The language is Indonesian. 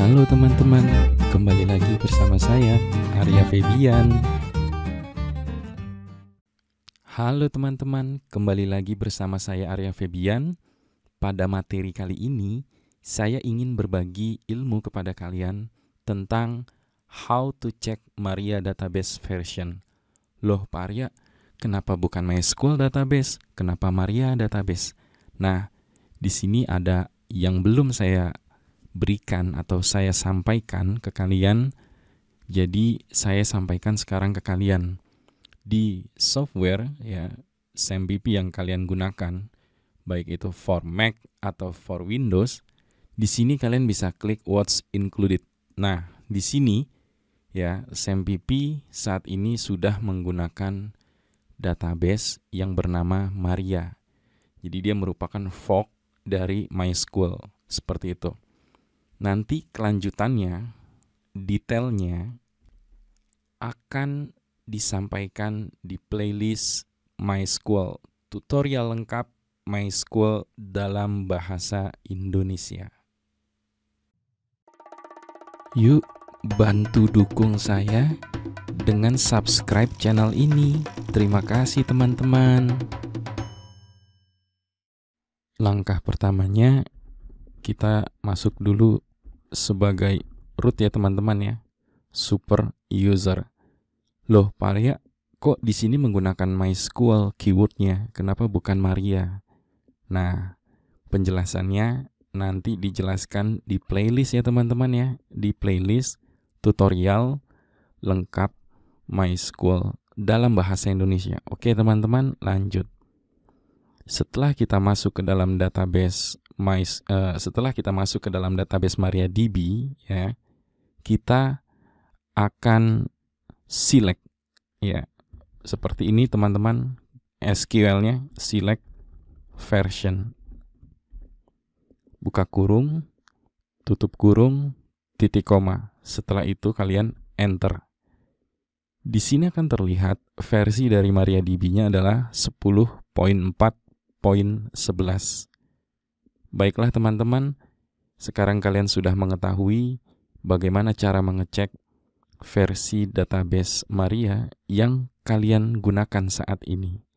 Halo teman-teman, kembali lagi bersama saya Arya Febian. Halo teman-teman, kembali lagi bersama saya Arya Febian. Pada materi kali ini, saya ingin berbagi ilmu kepada kalian tentang how to check Maria database version. Loh, Pak Arya, kenapa bukan MySQL database? Kenapa Maria database? Nah, di sini ada yang belum saya berikan atau saya sampaikan ke kalian. Jadi saya sampaikan sekarang ke kalian di software ya SMBP yang kalian gunakan baik itu for Mac atau for Windows. Di sini kalian bisa klik what's included. Nah, di sini ya SMBP saat ini sudah menggunakan database yang bernama Maria. Jadi dia merupakan fork dari MySQL seperti itu nanti kelanjutannya, detailnya akan disampaikan di playlist My School. Tutorial lengkap My School dalam bahasa Indonesia. Yuk bantu dukung saya dengan subscribe channel ini. Terima kasih teman-teman. Langkah pertamanya kita masuk dulu sebagai root ya teman-teman ya super user loh Pak kok di sini menggunakan MySQL keywordnya kenapa bukan Maria nah penjelasannya nanti dijelaskan di playlist ya teman-teman ya di playlist tutorial lengkap MySQL dalam bahasa Indonesia oke teman-teman lanjut setelah kita masuk ke dalam database my, uh, eh, setelah kita masuk ke dalam database MariaDB ya, kita akan select ya. Seperti ini teman-teman SQL-nya select version. Buka kurung, tutup kurung, titik koma. Setelah itu kalian enter. Di sini akan terlihat versi dari MariaDB-nya adalah 10.4.11. Baiklah teman-teman, sekarang kalian sudah mengetahui bagaimana cara mengecek versi database Maria yang kalian gunakan saat ini.